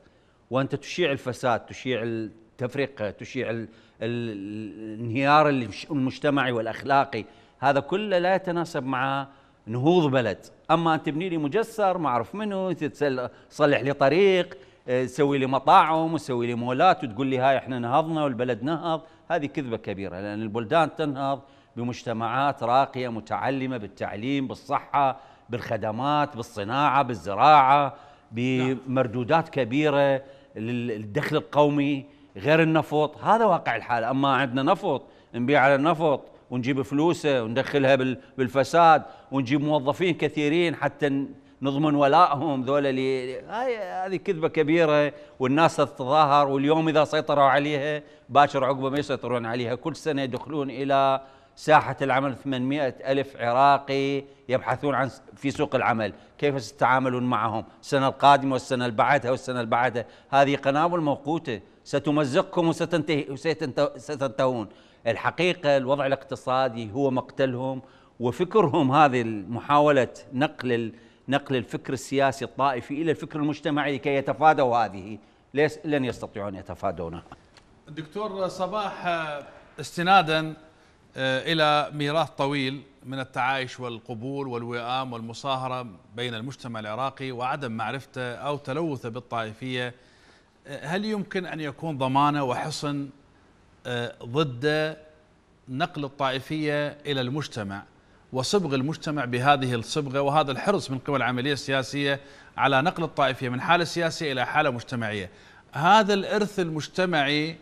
وانت تشيع الفساد تشيع التفرقه تشيع الانهيار المجتمعي والاخلاقي هذا كله لا يتناسب مع نهوض بلد اما ان تبني لي مجسر ما اعرف منو تصلح لي طريق آه، تسوي لي مطاعم وتسوي لي مولات وتقول لي هاي احنا نهضنا والبلد نهض هذه كذبه كبيره لان البلدان تنهض بمجتمعات راقيه متعلمه بالتعليم بالصحه بالخدمات بالصناعه بالزراعه نعم. بمردودات كبيره للدخل القومي غير النفط هذا واقع الحال اما عندنا نفط نبيع على النفط ونجيب فلوسه وندخلها بالفساد ونجيب موظفين كثيرين حتى نضمن ولائهم ذولا اللي هذه كذبه كبيره والناس تتظاهر واليوم اذا سيطروا عليها باكر عقبه ما يسيطرون عليها كل سنه يدخلون الى ساحة العمل 800 ألف عراقي يبحثون عن في سوق العمل كيف ستتعاملون معهم السنة القادمة والسنة اللي بعدها والسنة اللي بعدها هذه قنابل موقوتة ستمزقكم وستنتهي وستنتهون الحقيقة الوضع الاقتصادي هو مقتلهم وفكرهم هذه محاولة نقل نقل الفكر السياسي الطائفي إلى الفكر المجتمعي لكي يتفادوا هذه ليس لن يستطيعوا أن يتفادونها دكتور صباح آه، استنادا آه، إلى ميراث طويل من التعايش والقبول والوئام والمصاهرة بين المجتمع العراقي وعدم معرفته أو تلوثه بالطائفية آه، هل يمكن أن يكون ضمانة وحصن ضد نقل الطائفية إلى المجتمع وصبغ المجتمع بهذه الصبغة وهذا الحرص من قبل العملية السياسية على نقل الطائفية من حالة سياسية إلى حالة مجتمعية هذا الإرث المجتمعي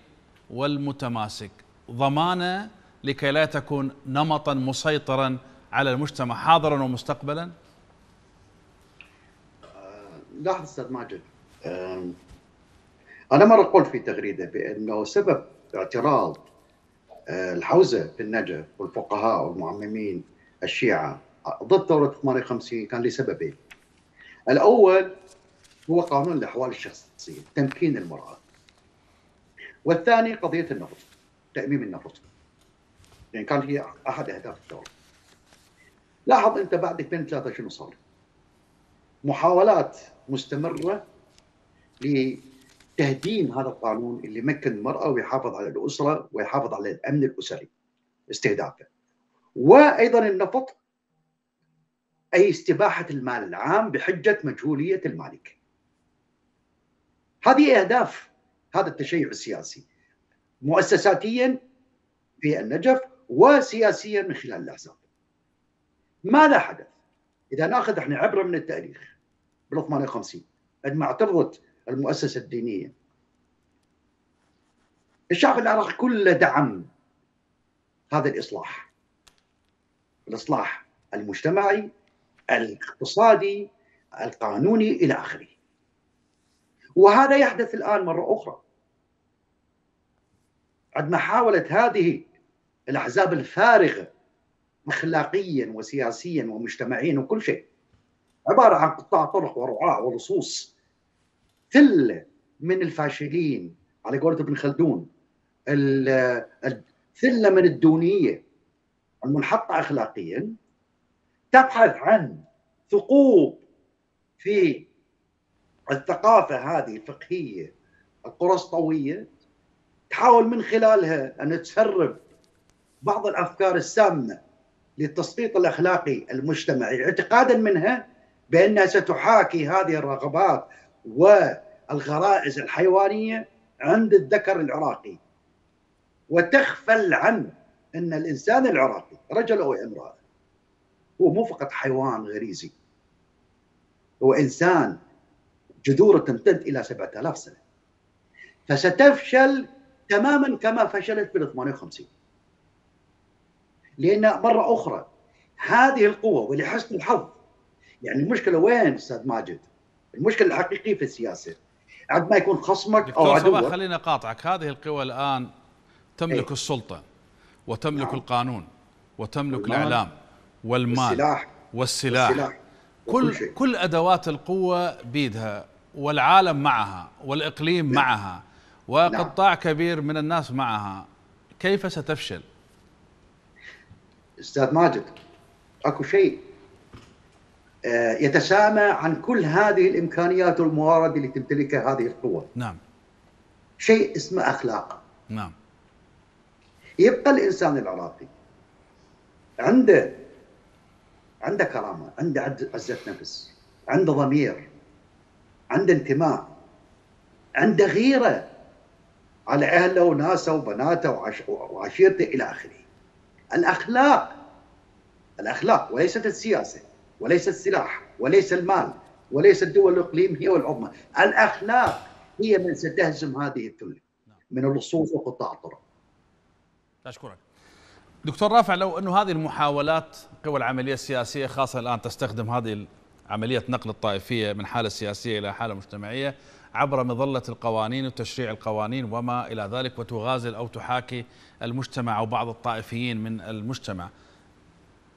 والمتماسك ضمانة لكي لا تكون نمطا مسيطرا على المجتمع حاضرا ومستقبلا لاحظ أستاذ ماجد أنا مرة قلت في تغريدة بأنه سبب اعتراض آه، الحوزه في النجف والفقهاء والمعممين الشيعه ضد ثوره 58 كان لسببين. الاول هو قانون الاحوال الشخصيه، تمكين المراه. والثاني قضيه النفط، تاميم النفط. يعني كان هي احد اهداف الثوره. لاحظ انت بعد 2003 شنو صار؟ محاولات مستمره تهديم هذا القانون اللي يمكن المرأة ويحافظ على الأسرة ويحافظ على الأمن الأسري استهدافه وأيضا النفط أي استباحة المال العام بحجة مجهولية المالك هذه أهداف هذا التشيع السياسي مؤسساتيا في النجف وسياسيا من خلال الأحزاب ماذا حدث؟ إذا ناخذ احنا عبرة من التاريخ بال 58 عندما اعترضت المؤسسة الدينية الشعب العراقي كله دعم هذا الإصلاح الإصلاح المجتمعي الاقتصادي القانوني إلى آخره وهذا يحدث الآن مرة أخرى عندما حاولت هذه الأحزاب الفارغة أخلاقيا وسياسيا ومجتمعيا وكل شيء عبارة عن قطاع طرق ورعاة ولصوص ثله من الفاشلين على قولة ابن خلدون ثله من الدونيه المنحطه اخلاقيا تبحث عن ثقوب في الثقافه هذه الفقهيه القرسطويه تحاول من خلالها ان تسرب بعض الافكار السامه للتسقيط الاخلاقي المجتمعي اعتقادا منها بانها ستحاكي هذه الرغبات والغرائز الحيوانيه عند الذكر العراقي وتغفل عن ان الانسان العراقي رجل او امراه هو مو فقط حيوان غريزي هو انسان جذوره تمتد الى 7000 سنه فستفشل تماما كما فشلت بال 58 لان مره اخرى هذه القوه ولحسن الحظ يعني المشكله وين استاذ ماجد؟ المشكله الحقيقيه في السياسه عندما يكون خصمك او عدوك خليني اقاطعك هذه القوى الان تملك ايه؟ السلطه وتملك نعم. القانون وتملك الاعلام والمال والسلاح, والسلاح, والسلاح كل كل ادوات القوه بيدها والعالم معها والاقليم نعم. معها وقطاع نعم. كبير من الناس معها كيف ستفشل استاذ ماجد اكو شيء آه، يتسامى عن كل هذه الامكانيات والموارد اللي تمتلكها هذه القوى. نعم. شيء اسمه اخلاق. نعم. يبقى الانسان العراقي عنده عنده كرامه، عنده عزه نفس، عنده ضمير، عنده انتماء، عنده غيره على اهله وناسه وبناته وعشيرته الى اخره. الاخلاق الاخلاق وليست السياسه. وليس السلاح وليس المال وليس الدول الاقليم هي العظمى الاخلاق هي من ستهزم هذه الثله من اللصوص وقطاع الطرق اشكرك دكتور رافع لو انه هذه المحاولات قوى العمليه السياسيه خاصه الان تستخدم هذه عمليه نقل الطائفيه من حاله سياسيه الى حاله مجتمعيه عبر مظله القوانين وتشريع القوانين وما الى ذلك وتغازل او تحاكي المجتمع او بعض الطائفيين من المجتمع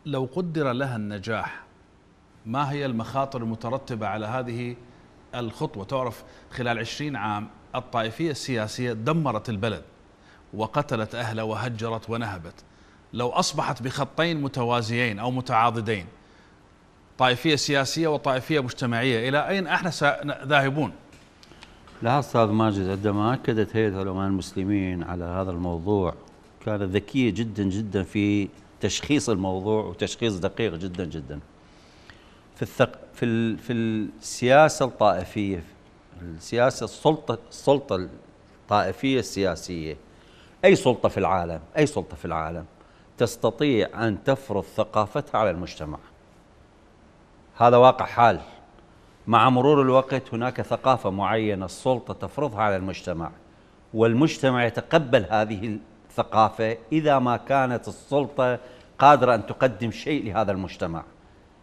لو قدر لها النجاح ما هي المخاطر المترتبة على هذه الخطوة تعرف خلال عشرين عام الطائفية السياسية دمرت البلد وقتلت أهله وهجرت ونهبت لو أصبحت بخطين متوازيين أو متعاضدين طائفية سياسية وطائفية مجتمعية إلى أين احنا ذاهبون؟ لا أستاذ ماجد عندما أكدت هيئة علماء المسلمين على هذا الموضوع كانت ذكية جدا جدا في تشخيص الموضوع وتشخيص دقيق جدا جدا في الثق في في السياسه الطائفيه السياسه السلطه السلطه الطائفيه السياسيه اي سلطه في العالم اي سلطه في العالم تستطيع ان تفرض ثقافتها على المجتمع هذا واقع حال مع مرور الوقت هناك ثقافه معينه السلطه تفرضها على المجتمع والمجتمع يتقبل هذه الثقافه اذا ما كانت السلطه قادره ان تقدم شيء لهذا المجتمع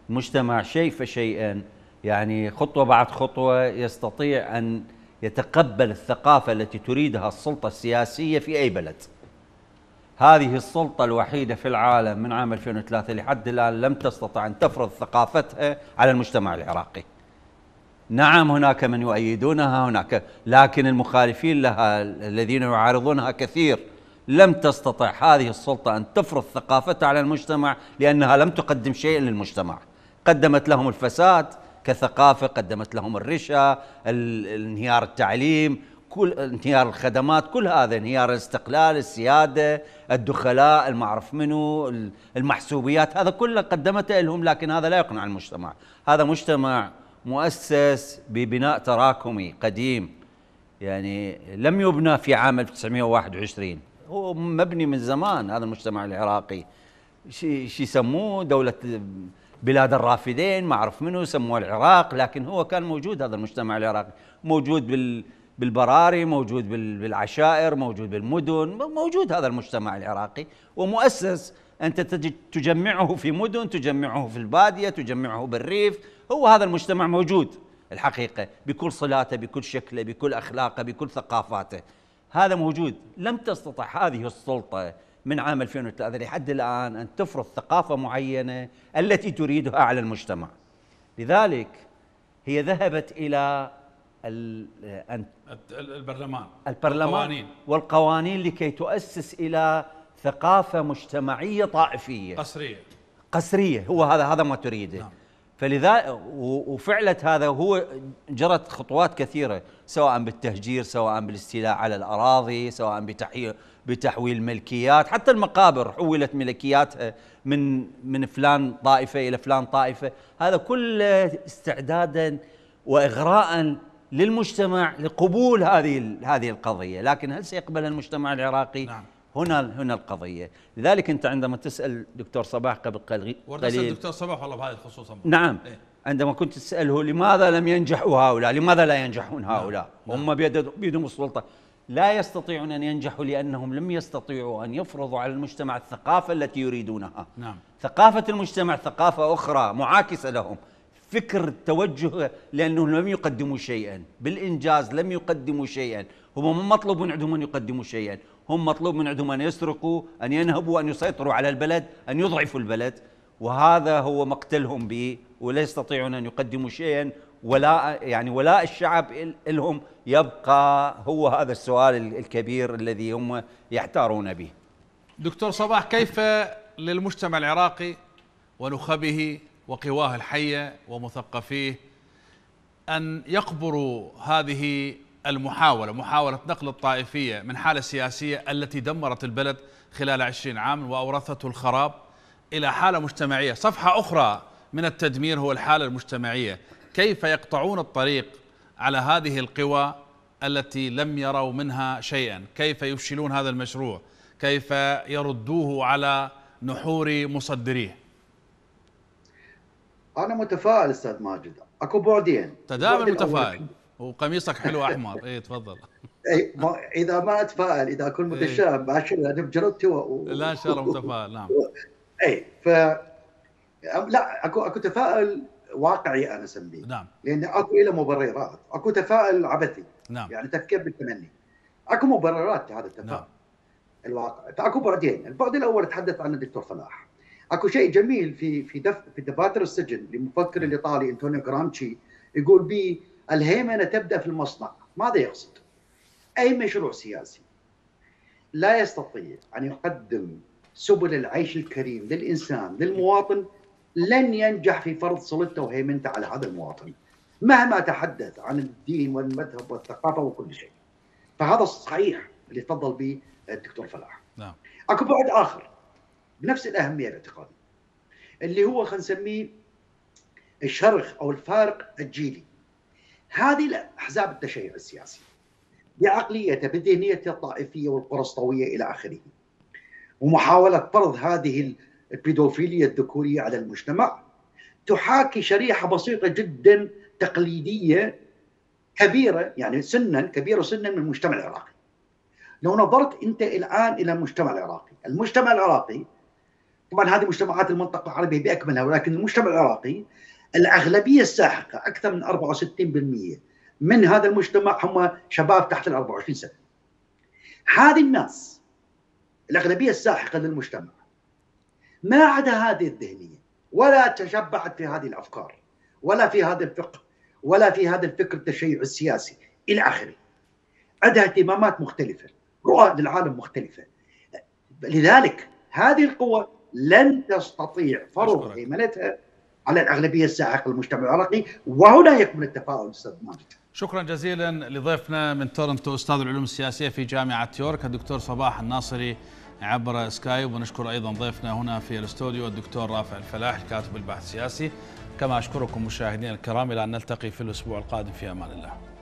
مجتمع شيء فشيئا يعني خطوة بعد خطوة يستطيع أن يتقبل الثقافة التي تريدها السلطة السياسية في أي بلد هذه السلطة الوحيدة في العالم من عام 2003 لحد الآن لم تستطع أن تفرض ثقافتها على المجتمع العراقي نعم هناك من يؤيدونها هناك لكن المخالفين لها الذين يعارضونها كثير لم تستطع هذه السلطة أن تفرض ثقافتها على المجتمع لأنها لم تقدم شيئا للمجتمع قدمت لهم الفساد كثقافة قدمت لهم الرشا انهيار التعليم كل انهيار الخدمات كل هذا انهيار الاستقلال السيادة الدخلاء المعرف منو المحسوبيات هذا كله قدمته لهم لكن هذا لا يقنع المجتمع هذا مجتمع مؤسس ببناء تراكمي قديم يعني لم يبنى في عام 1921 هو مبني من زمان هذا المجتمع العراقي شي يسموه دولة بلاد الرافدين ما اعرف منو سموه العراق لكن هو كان موجود هذا المجتمع العراقي موجود بال بالبراري موجود بالعشائر موجود بالمدن موجود هذا المجتمع العراقي ومؤسس انت تجمعه في مدن تجمعه في الباديه تجمعه بالريف هو هذا المجتمع موجود الحقيقه بكل صلاته بكل شكله بكل اخلاقه بكل ثقافاته هذا موجود لم تستطع هذه السلطه من عام 2003 لحد الآن أن تفرض ثقافة معينة التي تريدها على المجتمع لذلك هي ذهبت إلى البرلمان البرلمان والقوانين, والقوانين لكي تؤسس إلى ثقافة مجتمعية طائفية قسرية قسرية هو هذا هذا ما تريده نعم. فلذا وفعلت هذا هو جرت خطوات كثيرة سواء بالتهجير سواء بالاستيلاء على الأراضي سواء بتحيير بتحويل ملكيات حتى المقابر حولت ملكياتها آه، من من فلان طائفه الى فلان طائفه هذا كله استعدادا واغراء للمجتمع لقبول هذه هذه القضيه لكن هل سيقبل المجتمع العراقي نعم. هنا هنا القضيه لذلك انت عندما تسال دكتور صباح قبل قليل قليل دكتور صباح والله بهذا الخصوص نعم إيه؟ عندما كنت تساله لماذا لم ينجحوا هؤلاء لماذا لا ينجحون هؤلاء نعم. هم نعم. بيدهم السلطه لا يستطيعون أن ينجحوا لأنهم لم يستطيعوا أن يفرضوا على المجتمع الثقافة التي يريدونها نعم. ثقافة المجتمع ثقافة أخرى معاكسة لهم فكر التوجه لأنهم لم يقدموا شيئا بالإنجاز لم يقدموا شيئا هم مطلوب من عندهم أن يقدموا شيئا هم مطلوب من عندهم أن يسرقوا أن ينهبوا أن يسيطروا على البلد أن يضعفوا البلد وهذا هو مقتلهم به ولا يستطيعون أن يقدموا شيئا ولاء يعني ولاء الشعب لهم يبقى هو هذا السؤال الكبير الذي هم يحتارون به دكتور صباح كيف للمجتمع العراقي ونخبه وقواه الحيه ومثقفيه ان يقبروا هذه المحاوله محاوله نقل الطائفيه من حاله سياسيه التي دمرت البلد خلال عشرين عام واورثته الخراب الى حاله مجتمعيه صفحه اخرى من التدمير هو الحاله المجتمعيه كيف يقطعون الطريق على هذه القوى التي لم يروا منها شيئا كيف يفشلون هذا المشروع كيف يردوه على نحور مصدريه انا متفائل استاذ ماجد اكو بعدين تدام متفائل وقميصك حلو احمر اي تفضل اي اذا ما اتفائل اذا اكون متشائم باشر لاني يعني بجربتي و... لا ان شاء الله متفائل نعم اي ف لا اكو اكو تفاؤل واقعي انا اسميه نعم لان اكو له مبررات اكو تفاؤل عبثي نعم يعني تفكير بالتمني اكو مبررات لهذا التفاؤل نعم. الواقع فاكو بعدين البعد الاول تحدث عنه الدكتور صلاح اكو شيء جميل في في دف في دفاتر السجن للمفكر نعم. الايطالي انتونيو جرامتشي يقول بي الهيمنه تبدا في المصنع ماذا يقصد اي مشروع سياسي لا يستطيع ان يقدم سبل العيش الكريم للانسان للمواطن لن ينجح في فرض سلطته وهيمنته على هذا المواطن مهما تحدث عن الدين والمذهب والثقافه وكل شيء. فهذا الصحيح اللي تفضل به الدكتور فلاح. نعم. اكو بعد اخر بنفس الاهميه باعتقادي اللي هو خلينا نسميه الشرخ او الفارق الجيلي. هذه الاحزاب التشيع السياسي بعقليته بذهنيته الطائفيه والقرسطويه الى اخره. ومحاوله فرض هذه البيدوفيليا الذكورية على المجتمع تحاكي شريحة بسيطة جدا تقليدية كبيرة يعني سنا كبيرة سنا من المجتمع العراقي لو نظرت أنت الآن إلى المجتمع العراقي المجتمع العراقي طبعا هذه مجتمعات المنطقة العربية بأكملها ولكن المجتمع العراقي الأغلبية الساحقة أكثر من 64% من هذا المجتمع هم شباب تحت ال 24 سنة هذه الناس الأغلبية الساحقة للمجتمع ما عدا هذه الذهنية ولا تشبعت في هذه الأفكار ولا في هذا الفقه ولا في هذا الفكر التشيع السياسي إلى آخره عندها اهتمامات مختلفة رؤى للعالم مختلفة لذلك هذه القوة لن تستطيع فرض هيمنتها على الأغلبية الساحقة للمجتمع العراقي وهنا يكمن التفاؤل أستاذ ماجد شكرا جزيلا لضيفنا من تورنتو أستاذ العلوم السياسية في جامعة يورك الدكتور صباح الناصري عبر سكايب ونشكر أيضا ضيفنا هنا في الاستوديو الدكتور رافع الفلاح الكاتب البحث السياسي كما أشكركم مشاهدينا الكرام إلى أن نلتقي في الأسبوع القادم في أمان الله